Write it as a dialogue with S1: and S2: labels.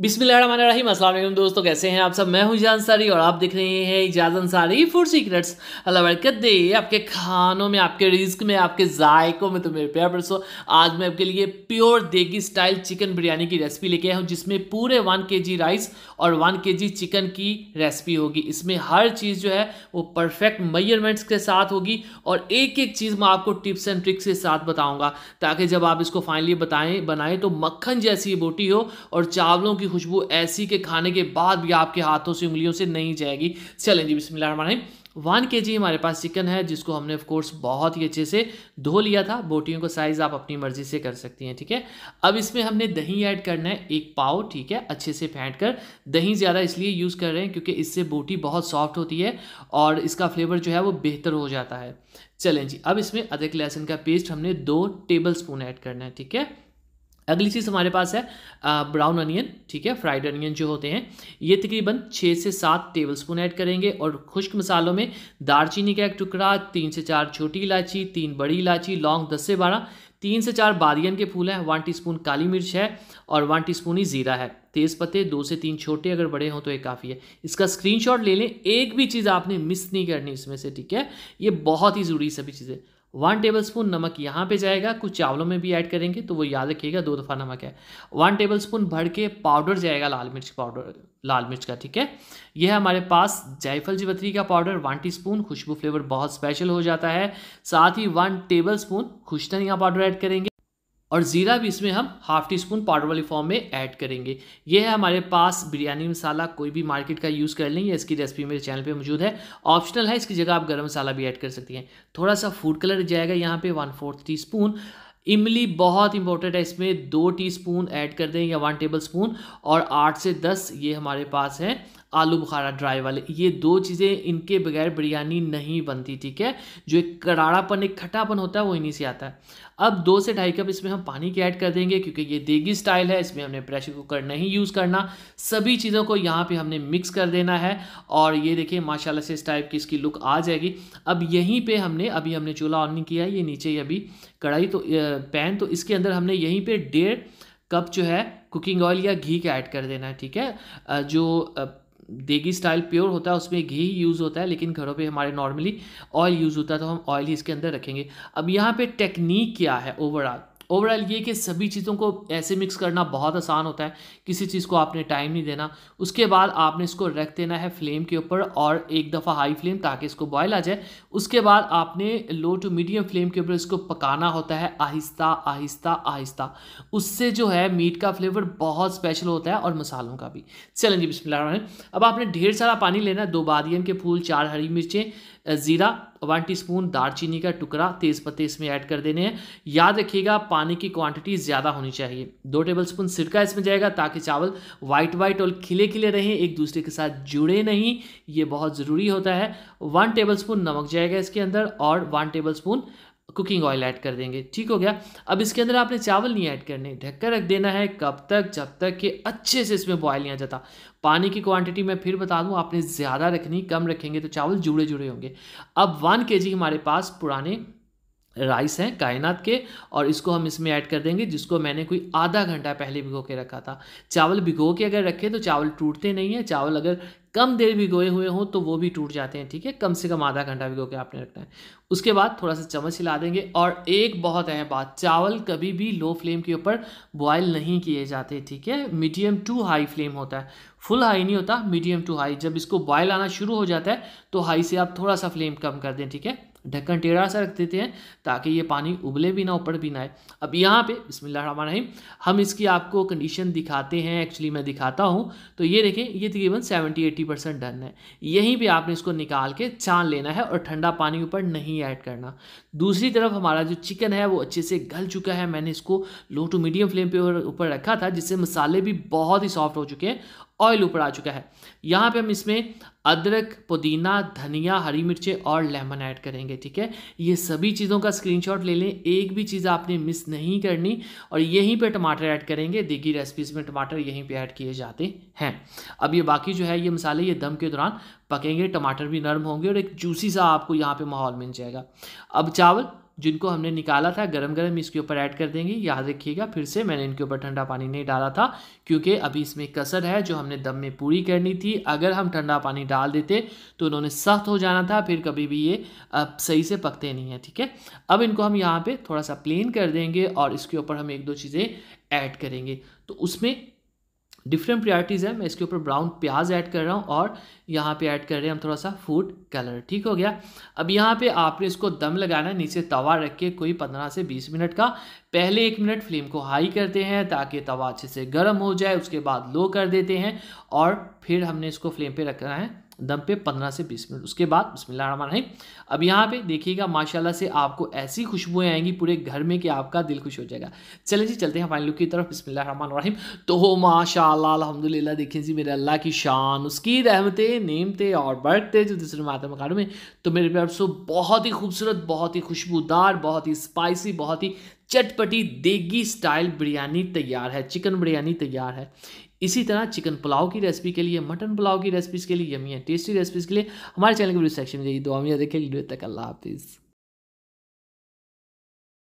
S1: बिस्मिल्लाम दोस्तों कैसे हैं आप सब मैं हूं इजाज अंसारी और आप देख रहे हैं इजाज अंसारी फूड सीक्रेट्स अल्लाह बरकत दे आपके खानों में आपके रिस्क में आपके जायकों में तो मेरे प्यार परसों आज मैं आपके लिए प्योर देगी स्टाइल चिकन बिरयानी की रेसिपी लेके आया हूं जिसमें पूरे वन के जी राइस और वन के जी चिकन की रेसिपी होगी इसमें हर चीज़ जो है वो परफेक्ट मैयरमेंट्स के साथ होगी और एक एक चीज़ मैं आपको टिप्स एंड ट्रिक्स के साथ बताऊँगा ताकि जब आप इसको फाइनली बताएं बनाएं तो मक्खन जैसी बोटी हो और चावलों की की खुशबू ऐसी के खाने के बाद भी आपके हाथों से उंगलियों से नहीं जाएगी चलें जी बिस्मिल्लाह वन के जी हमारे पास चिकन है जिसको हमने ऑफ कोर्स बहुत ही अच्छे से धो लिया था बोटियों का साइज़ आप अपनी मर्ज़ी से कर सकती हैं ठीक है थीके? अब इसमें हमने दही ऐड करना है एक पाव ठीक है अच्छे से फेंट कर दही ज़्यादा इसलिए यूज़ कर रहे हैं क्योंकि इससे बोटी बहुत सॉफ्ट होती है और इसका फ्लेवर जो है वो बेहतर हो जाता है चलें जी अब इसमें अदरक लहसुन का पेस्ट हमने दो टेबल स्पून ऐड करना है ठीक है अगली चीज़ हमारे पास है ब्राउन अनियन ठीक है फ्राइड अनियन जो होते हैं ये तकरीबन छः से सात टेबल स्पून ऐड करेंगे और खुश्क मसालों में दारचीनी का एक टुकड़ा तीन से चार छोटी इलायची तीन बड़ी इलायची लौंग दस से बारह तीन से चार बादियन के फूल हैं वन टीस्पून काली मिर्च है और वन टीस्पून ही ज़ीरा है तेज़ पत्ते दो से तीन छोटे अगर बड़े हों तो ये काफ़ी है इसका स्क्रीनशॉट ले लें एक भी चीज़ आपने मिस नहीं करनी इसमें से ठीक है ये बहुत ही ज़रूरी सभी चीज़ें वन टेबल स्पून नमक यहाँ पे जाएगा कुछ चावलों में भी ऐड करेंगे तो वो याद रखिएगा दो दफ़ा नमक है वन टेबल स्पून भर के पाउडर जाएगा लाल मिर्च पाउडर लाल मिर्च का ठीक है यह हमारे पास जायफल जीवतरी का पाउडर वन टीस्पून खुशबू फ्लेवर बहुत स्पेशल हो जाता है साथ ही वन टेबल स्पून धनिया पाउडर ऐड करेंगे और ज़ीरा भी इसमें हम हाफ टी स्पून पाउडर वाली फॉर्म में ऐड करेंगे ये है हमारे पास बिरयानी मसाला कोई भी मार्केट का यूज़ कर लें इसकी रेसिपी मेरे चैनल पे मौजूद है ऑप्शनल है इसकी जगह आप गर्म मसाला भी ऐड कर सकती हैं थोड़ा सा फूड कलर जाएगा यहाँ पे वन फोर्थ टी स्पून इमली बहुत इंपॉर्टेंट है इसमें दो टी ऐड कर दें या वन टेबल स्पून और आठ से दस ये हमारे पास है आलू बुखारा ड्राई वाले ये दो चीज़ें इनके बगैर बिरयानी नहीं बनती ठीक है जो एक कराड़ापन एक खटापन होता है वो इन्हीं से आता है अब दो से ढाई कप इसमें हम पानी की ऐड कर देंगे क्योंकि ये देगी स्टाइल है इसमें हमने प्रेशर कुकर नहीं यूज़ करना सभी चीज़ों को यहाँ पे हमने मिक्स कर देना है और ये देखिए माशाल्लाह से इस टाइप की इसकी लुक आ जाएगी अब यहीं पे हमने अभी हमने चूल्हा ऑन नहीं किया है ये नीचे ही अभी कढ़ाई तो पैन तो इसके अंदर हमने यहीं पर डेढ़ कप जो है कुकिंग ऑयल या घी का ऐड कर देना है ठीक है जो देगी स्टाइल प्योर होता है उसमें घी यूज़ होता है लेकिन घरों पे हमारे नॉर्मली ऑयल यूज़ होता है तो हम ऑयल ही इसके अंदर रखेंगे अब यहाँ पे टेक्निक क्या है ओवरऑल ओवरऑल ये कि सभी चीज़ों को ऐसे मिक्स करना बहुत आसान होता है किसी चीज़ को आपने टाइम नहीं देना उसके बाद आपने इसको रख देना है फ्लेम के ऊपर और एक दफ़ा हाई फ्लेम ताकि इसको बॉयल आ जाए उसके बाद आपने लो टू मीडियम फ्लेम के ऊपर इसको पकाना होता है आहिस्ता आहिस्ता आहिस्ता उससे जो है मीट का फ्लेवर बहुत स्पेशल होता है और मसालों का भी चलें बिस्मिल्लाह अब आपने ढेर सारा पानी लेना है दो बादियन के फूल चार हरी मिर्चें ज़ीरा वन टीस्पून दालचीनी का टुकड़ा तेज़ पत्ते इसमें ऐड कर देने हैं याद रखिएगा पानी की क्वांटिटी ज़्यादा होनी चाहिए दो टेबलस्पून सिरका इसमें जाएगा ताकि चावल वाइट वाइट और खिले खिले रहें एक दूसरे के साथ जुड़े नहीं ये बहुत ज़रूरी होता है वन टेबलस्पून नमक जाएगा इसके अंदर और one spoon cooking oil add कर देंगे ठीक हो गया अब इसके अंदर आपने चावल नहीं ऐड करने ढक कर रख देना है कब तक जब तक कि अच्छे से इसमें बॉयल नहीं आ जाता पानी की क्वांटिटी मैं फिर बता दूं आपने ज़्यादा रखनी कम रखेंगे तो चावल जुड़े जुड़े होंगे अब वन के हमारे पास पुराने राइस हैं कायनात के और इसको हम इसमें ऐड कर देंगे जिसको मैंने कोई आधा घंटा पहले भिगो के रखा था चावल भिगो के अगर रखें तो चावल टूटते नहीं हैं चावल अगर कम देर भिगोए हुए हों तो वो भी टूट जाते हैं ठीक है कम से कम आधा घंटा भिगो के आपने रखना है उसके बाद थोड़ा सा चम्मच हिला देंगे और एक बहुत अहम बात चावल कभी भी लो फ्लेम के ऊपर बॉयल नहीं किए जाते ठीक है मीडियम टू हाई फ्लेम होता है फुल हाई नहीं होता मीडियम टू हाई जब इसको बॉयल आना शुरू हो जाता है तो हाई से आप थोड़ा सा फ्लेम कम कर दें ठीक है ढक्कन टेढ़ा सा रख देते हैं ताकि ये पानी उबले भी ना ऊपर भी ना आए अब यहाँ पे रही हम इसकी आपको कंडीशन दिखाते हैं एक्चुअली मैं दिखाता हूँ तो ये देखें ये तकरीबन सेवेंटी एट्टी परसेंट डन है यहीं पे आपने इसको निकाल के छान लेना है और ठंडा पानी ऊपर नहीं ऐड करना दूसरी तरफ हमारा जो चिकन है वो अच्छे से गल चुका है मैंने इसको लो टू मीडियम फ्लेम पे ऊपर रखा था जिससे मसाले भी बहुत ही सॉफ्ट हो चुके हैं ऑयल ऊपर आ चुका है यहाँ पे हम इसमें अदरक पुदीना धनिया हरी मिर्चें और लेमन ऐड करेंगे ठीक है ये सभी चीज़ों का स्क्रीनशॉट ले लें एक भी चीज़ आपने मिस नहीं करनी और यहीं पे टमाटर ऐड करेंगे देखिए रेसिपीज़ में टमाटर यहीं पे ऐड किए जाते हैं अब ये बाकी जो है ये मसाले ये दम के दौरान पकेंगे टमाटर भी नरम होंगे और एक जूसी सा आपको यहाँ पर माहौल मिल जाएगा अब चावल जिनको हमने निकाला था गरम गरम इसके ऊपर ऐड कर देंगे याद रखिएगा फिर से मैंने इनके ऊपर ठंडा पानी नहीं डाला था क्योंकि अभी इसमें कसर है जो हमने दम में पूरी करनी थी अगर हम ठंडा पानी डाल देते तो उन्होंने सख्त हो जाना था फिर कभी भी ये अब सही से पकते नहीं हैं ठीक है अब इनको हम यहाँ पर थोड़ा सा प्लेन कर देंगे और इसके ऊपर हम एक दो चीज़ें ऐड करेंगे तो उसमें डिफरेंट प्रायोरिटीज़ है मैं इसके ऊपर ब्राउन प्याज ऐड कर रहा हूँ और यहाँ पे ऐड कर रहे हैं हम थोड़ा सा फूड कलर ठीक हो गया अब यहाँ पे आपने इसको दम लगाना है नीचे तवा रख के कोई पंद्रह से बीस मिनट का पहले एक मिनट फ्लेम को हाई करते हैं ताकि तवा अच्छे से गर्म हो जाए उसके बाद लो कर देते हैं और फिर हमने इसको फ्लेम पर रखना है दम पे पंद्रह से बीस मिनट उसके बाद है अब यहाँ पे देखिएगा माशाल्लाह से आपको ऐसी खुशबूएं आएंगी पूरे घर में कि आपका दिल खुश हो जाएगा चले जी चलते हैं फाइनल की तरफ रहीम तो माशा अलहमदिल्ला देखिए जी मेरे अल्लाह की शान उसकी रहमते नीमते और बढ़ते जो दूसरे माता मकान में तो मेरे प्यार बहुत ही खूबसूरत बहुत ही खुशबूदार बहुत ही स्पाइसी बहुत ही चटपटी देगी स्टाइल बिरयानी तैयार है चिकन बिरयानी तैयार है इसी तरह चिकन पुलाव की रेसिपी के लिए मटन पुलाव की रेसिपीज़ के लिए यमी है टेस्टी रेसिपीज़ के लिए हमारे चैनल के वीडियो सेक्शन में जाइए दुआ में रखें वीडियो तक अल्लाह हाफिज़